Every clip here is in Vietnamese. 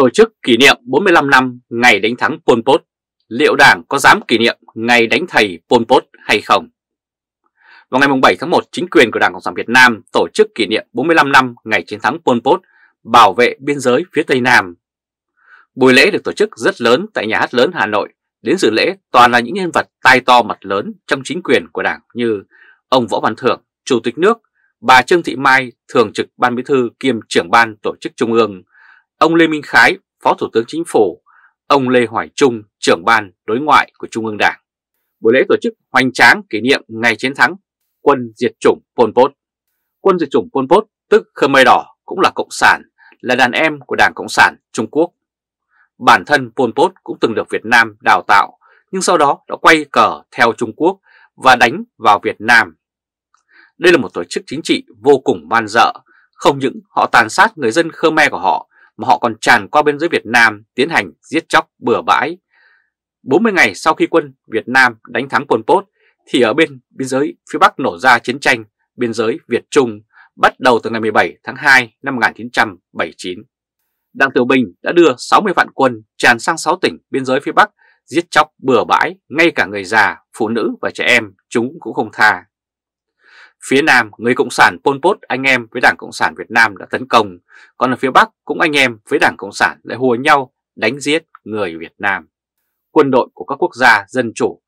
tổ chức kỷ niệm 45 năm ngày đánh thắng Pol Pot, liệu Đảng có dám kỷ niệm ngày đánh thầy Pol Pot hay không? Vào ngày 7 tháng 1, chính quyền của Đảng Cộng sản Việt Nam tổ chức kỷ niệm 45 năm ngày chiến thắng Pol Pot bảo vệ biên giới phía Tây Nam. Buổi lễ được tổ chức rất lớn tại nhà hát lớn Hà Nội. Đến dự lễ toàn là những nhân vật tai to mặt lớn trong chính quyền của Đảng như ông Võ Văn Thưởng, Chủ tịch nước, bà Trương Thị Mai, Thường trực Ban Bí thư kiêm trưởng ban tổ chức Trung ương, ông Lê Minh Khái, Phó Thủ tướng Chính phủ, ông Lê Hoài Trung, trưởng ban đối ngoại của Trung ương Đảng. Buổi lễ tổ chức hoành tráng kỷ niệm ngày chiến thắng quân diệt chủng Pol Pot. Quân diệt chủng Pol Pot tức Khmer Đỏ cũng là Cộng sản, là đàn em của Đảng Cộng sản Trung Quốc. Bản thân Pol Pot cũng từng được Việt Nam đào tạo, nhưng sau đó đã quay cờ theo Trung Quốc và đánh vào Việt Nam. Đây là một tổ chức chính trị vô cùng man dợ, không những họ tàn sát người dân Khmer của họ mà họ còn tràn qua bên dưới Việt Nam tiến hành giết chóc bừa bãi. 40 ngày sau khi quân Việt Nam đánh thắng Pol Pot thì ở bên biên giới phía Bắc nổ ra chiến tranh biên giới Việt-Trung bắt đầu từ ngày 17 tháng 2 năm 1979. Đặng Tiểu Bình đã đưa 60 vạn quân tràn sang 6 tỉnh biên giới phía Bắc giết chóc bừa bãi, ngay cả người già, phụ nữ và trẻ em chúng cũng không tha. Phía Nam, người Cộng sản Pol Pot anh em với Đảng Cộng sản Việt Nam đã tấn công, còn ở phía Bắc cũng anh em với Đảng Cộng sản lại hùa nhau đánh giết người Việt Nam. Quân đội của các quốc gia dân chủ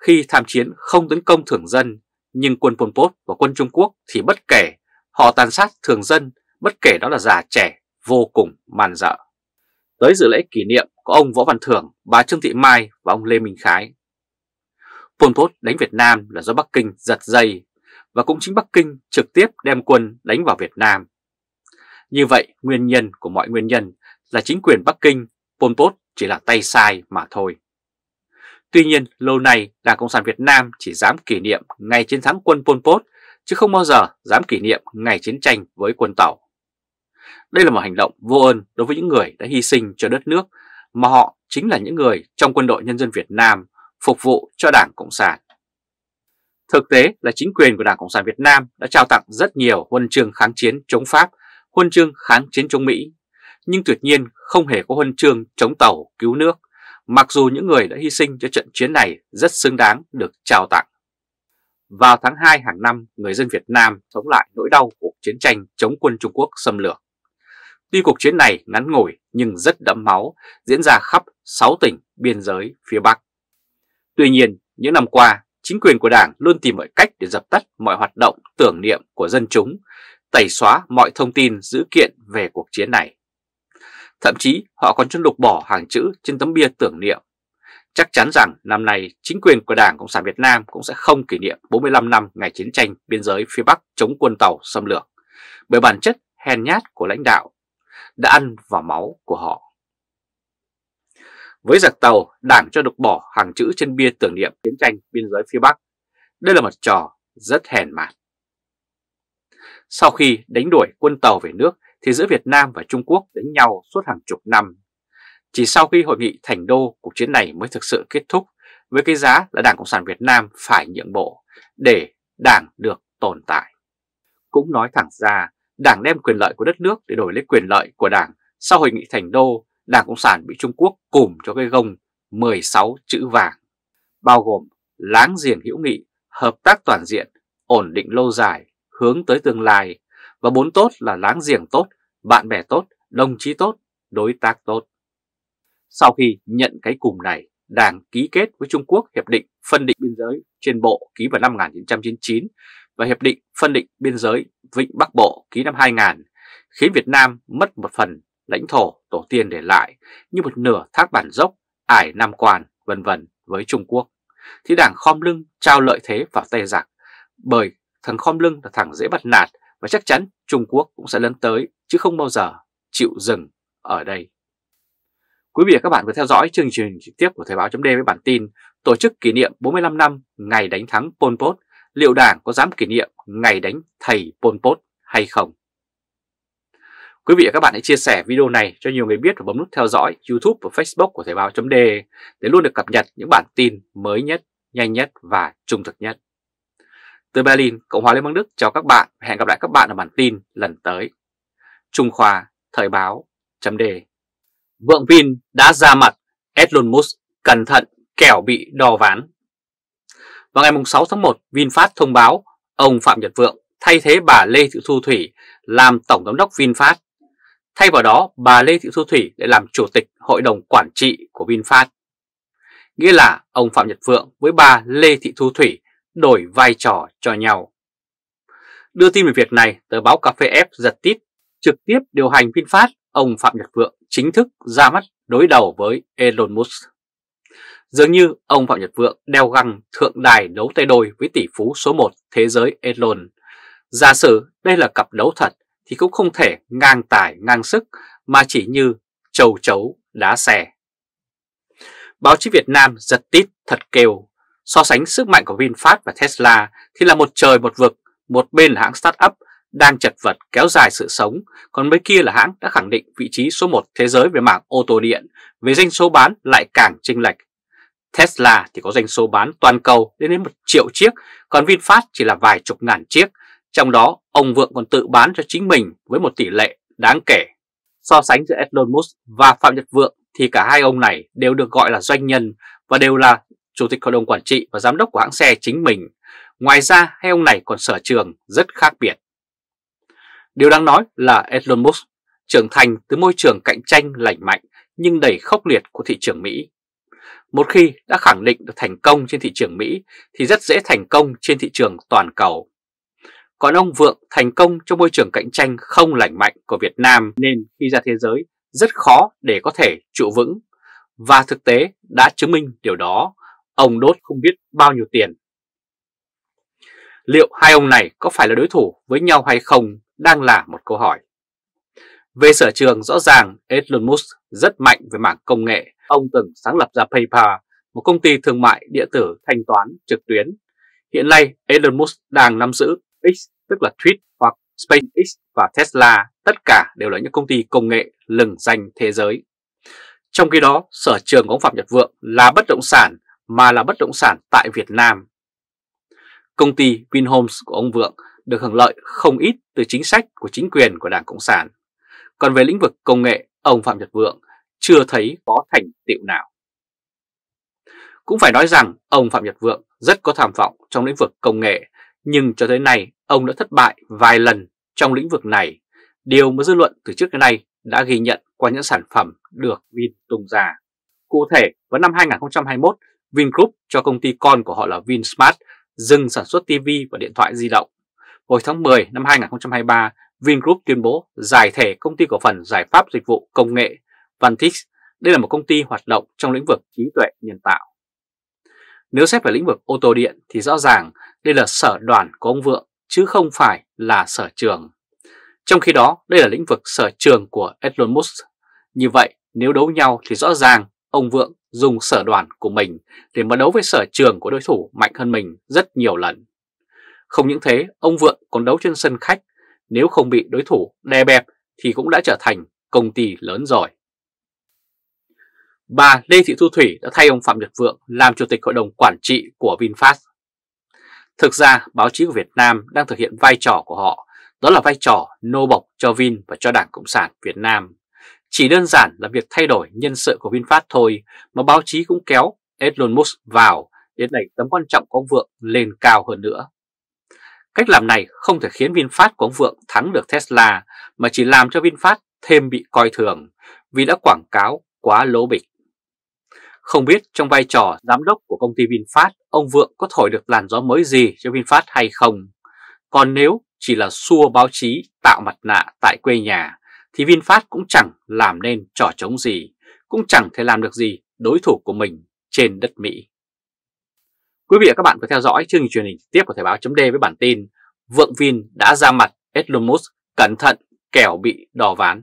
khi tham chiến không tấn công thường dân, nhưng quân Pol Pot và quân Trung Quốc thì bất kể, họ tàn sát thường dân, bất kể đó là già trẻ, vô cùng man dợ. Tới dự lễ kỷ niệm có ông Võ Văn Thưởng, bà Trương Thị Mai và ông Lê Minh Khái. Pol Pot đánh Việt Nam là do Bắc Kinh giật dây, và cũng chính Bắc Kinh trực tiếp đem quân đánh vào Việt Nam. Như vậy, nguyên nhân của mọi nguyên nhân là chính quyền Bắc Kinh, Pol Pot chỉ là tay sai mà thôi. Tuy nhiên, lâu nay Đảng Cộng sản Việt Nam chỉ dám kỷ niệm ngày chiến thắng quân Pol Pot, chứ không bao giờ dám kỷ niệm ngày chiến tranh với quân Tàu. Đây là một hành động vô ơn đối với những người đã hy sinh cho đất nước, mà họ chính là những người trong quân đội nhân dân Việt Nam phục vụ cho Đảng Cộng sản. Thực tế là chính quyền của Đảng Cộng sản Việt Nam đã trao tặng rất nhiều huân chương kháng chiến chống Pháp, huân chương kháng chiến chống Mỹ, nhưng tuyệt nhiên không hề có huân chương chống tàu cứu nước, mặc dù những người đã hy sinh cho trận chiến này rất xứng đáng được trao tặng. Vào tháng 2 hàng năm, người dân Việt Nam sống lại nỗi đau cuộc chiến tranh chống quân Trung Quốc xâm lược. Tuy cuộc chiến này ngắn ngủi nhưng rất đẫm máu, diễn ra khắp 6 tỉnh biên giới phía Bắc. Tuy nhiên, những năm qua, chính quyền của Đảng luôn tìm mọi cách để dập tắt mọi hoạt động tưởng niệm của dân chúng, tẩy xóa mọi thông tin dữ kiện về cuộc chiến này. Thậm chí họ còn chuẩn lục bỏ hàng chữ trên tấm bia tưởng niệm. Chắc chắn rằng năm nay chính quyền của Đảng Cộng sản Việt Nam cũng sẽ không kỷ niệm 45 năm ngày chiến tranh biên giới phía Bắc chống quân tàu xâm lược, bởi bản chất hèn nhát của lãnh đạo đã ăn vào máu của họ. Với giặc tàu, đảng cho đục bỏ hàng chữ trên bia tưởng niệm chiến tranh biên giới phía Bắc. Đây là một trò rất hèn mạt. Sau khi đánh đuổi quân tàu về nước thì giữa Việt Nam và Trung Quốc đánh nhau suốt hàng chục năm. Chỉ sau khi hội nghị thành đô, cuộc chiến này mới thực sự kết thúc với cái giá là Đảng Cộng sản Việt Nam phải nhượng bộ để đảng được tồn tại. Cũng nói thẳng ra, đảng đem quyền lợi của đất nước để đổi lấy quyền lợi của đảng sau hội nghị thành đô Đảng Cộng sản bị Trung Quốc cùm cho cái gông 16 chữ vàng, bao gồm láng giềng hữu nghị, hợp tác toàn diện, ổn định lâu dài, hướng tới tương lai, và bốn tốt là láng giềng tốt, bạn bè tốt, đồng chí tốt, đối tác tốt. Sau khi nhận cái cùm này, Đảng ký kết với Trung Quốc Hiệp định Phân định Biên giới trên bộ ký vào năm 1999 và Hiệp định Phân định Biên giới Vịnh Bắc Bộ ký năm 2000, khiến Việt Nam mất một phần lãnh thổ tổ tiên để lại như một nửa thác bản dốc, ải Nam Quan, vân vân với Trung Quốc, thì đảng khom lưng trao lợi thế vào tay giặc, bởi thằng khom lưng là thằng dễ bắt nạt và chắc chắn Trung Quốc cũng sẽ lớn tới chứ không bao giờ chịu dừng ở đây. Quý vị và các bạn vừa theo dõi chương trình trực tiếp của Thời báo chấm với bản tin tổ chức kỷ niệm 45 năm ngày đánh thắng Pol Pot, liệu đảng có dám kỷ niệm ngày đánh thầy Pol Pot hay không? Quý vị và các bạn hãy chia sẻ video này cho nhiều người biết và bấm nút theo dõi YouTube và Facebook của Thời báo chấm để luôn được cập nhật những bản tin mới nhất, nhanh nhất và trung thực nhất. Từ Berlin, Cộng hòa Liên bang Đức chào các bạn và hẹn gặp lại các bạn ở bản tin lần tới. Trung Khoa, Thời báo, chấm Vượng Vin đã ra mặt, Elon Musk cẩn thận kẻo bị đo ván. Vào ngày 6 tháng 1, VinFast thông báo ông Phạm Nhật Vượng thay thế bà Lê Thị Thu Thủy làm Tổng Giám đốc VinFast Thay vào đó, bà Lê Thị Thu Thủy lại làm chủ tịch hội đồng quản trị của VinFast. Nghĩa là ông Phạm Nhật Vượng với bà Lê Thị Thu Thủy đổi vai trò cho nhau. Đưa tin về việc này, tờ báo Cà phê F giật tít trực tiếp điều hành VinFast, ông Phạm Nhật Vượng chính thức ra mắt đối đầu với Elon Musk. Dường như ông Phạm Nhật Vượng đeo găng thượng đài đấu tay đôi với tỷ phú số 1 thế giới Elon. Giả sử đây là cặp đấu thật thì cũng không thể ngang tài ngang sức mà chỉ như trầu chấu đá xe. Báo chí Việt Nam giật tít thật kêu, so sánh sức mạnh của VinFast và Tesla thì là một trời một vực, một bên là hãng start-up đang chật vật kéo dài sự sống, còn bên kia là hãng đã khẳng định vị trí số 1 thế giới về mảng ô tô điện, về doanh số bán lại càng chênh lệch. Tesla thì có doanh số bán toàn cầu lên đến 1 triệu chiếc, còn VinFast chỉ là vài chục ngàn chiếc, trong đó, ông Vượng còn tự bán cho chính mình với một tỷ lệ đáng kể. So sánh giữa Elon Musk và Phạm Nhật Vượng thì cả hai ông này đều được gọi là doanh nhân và đều là chủ tịch hội đồng quản trị và giám đốc của hãng xe chính mình. Ngoài ra, hai ông này còn sở trường rất khác biệt. Điều đáng nói là Elon Musk trưởng thành từ môi trường cạnh tranh lành mạnh nhưng đầy khốc liệt của thị trường Mỹ. Một khi đã khẳng định được thành công trên thị trường Mỹ thì rất dễ thành công trên thị trường toàn cầu. Còn ông Vượng thành công trong môi trường cạnh tranh không lành mạnh của Việt Nam nên khi ra thế giới rất khó để có thể trụ vững. Và thực tế đã chứng minh điều đó, ông đốt không biết bao nhiêu tiền. Liệu hai ông này có phải là đối thủ với nhau hay không đang là một câu hỏi. Về sở trường rõ ràng Elon Musk rất mạnh về mảng công nghệ. Ông từng sáng lập ra PayPal, một công ty thương mại điện tử thanh toán trực tuyến. Hiện nay Elon Musk đang nắm giữ X tức là Tweet hoặc SpaceX và Tesla tất cả đều là những công ty công nghệ lừng danh thế giới. Trong khi đó, sở trường của ông Phạm Nhật Vượng là bất động sản mà là bất động sản tại Việt Nam. Công ty Vinhomes của ông Vượng được hưởng lợi không ít từ chính sách của chính quyền của Đảng Cộng sản. Còn về lĩnh vực công nghệ, ông Phạm Nhật Vượng chưa thấy có thành tựu nào. Cũng phải nói rằng ông Phạm Nhật Vượng rất có tham vọng trong lĩnh vực công nghệ nhưng cho tới nay ông đã thất bại vài lần trong lĩnh vực này, điều mà dư luận từ trước đến nay đã ghi nhận qua những sản phẩm được Vin tung ra. Cụ thể, vào năm 2021, Vingroup cho công ty con của họ là Vinsmart dừng sản xuất TV và điện thoại di động. Hồi tháng 10 năm 2023, Vingroup tuyên bố giải thể công ty cổ phần giải pháp dịch vụ công nghệ Vantix. Đây là một công ty hoạt động trong lĩnh vực trí tuệ nhân tạo. Nếu xét về lĩnh vực ô tô điện thì rõ ràng đây là sở đoàn của ông Vượng chứ không phải là sở trường. Trong khi đó, đây là lĩnh vực sở trường của Elon Musk. Như vậy, nếu đấu nhau thì rõ ràng ông Vượng dùng sở đoàn của mình để mà đấu với sở trường của đối thủ mạnh hơn mình rất nhiều lần. Không những thế, ông Vượng còn đấu trên sân khách, nếu không bị đối thủ đè bẹp thì cũng đã trở thành công ty lớn rồi. Bà Lê Thị Thu Thủy đã thay ông Phạm Nhật Vượng làm chủ tịch hội đồng quản trị của VinFast Thực ra, báo chí của Việt Nam đang thực hiện vai trò của họ, đó là vai trò nô bộc cho Vin và cho Đảng Cộng sản Việt Nam. Chỉ đơn giản là việc thay đổi nhân sự của VinFast thôi mà báo chí cũng kéo Elon Musk vào để đẩy tấm quan trọng của ông Vượng lên cao hơn nữa. Cách làm này không thể khiến VinFast của ông Vượng thắng được Tesla mà chỉ làm cho VinFast thêm bị coi thường vì đã quảng cáo quá lố bịch. Không biết trong vai trò giám đốc của công ty VinFast, ông Vượng có thổi được làn gió mới gì cho VinFast hay không? Còn nếu chỉ là xua báo chí tạo mặt nạ tại quê nhà, thì VinFast cũng chẳng làm nên trò chống gì, cũng chẳng thể làm được gì đối thủ của mình trên đất Mỹ. Quý vị và các bạn có theo dõi chương trình truyền hình tiếp của Thời báo chấm với bản tin Vượng Vin đã ra mặt Elon Musk cẩn thận kẻo bị đò ván.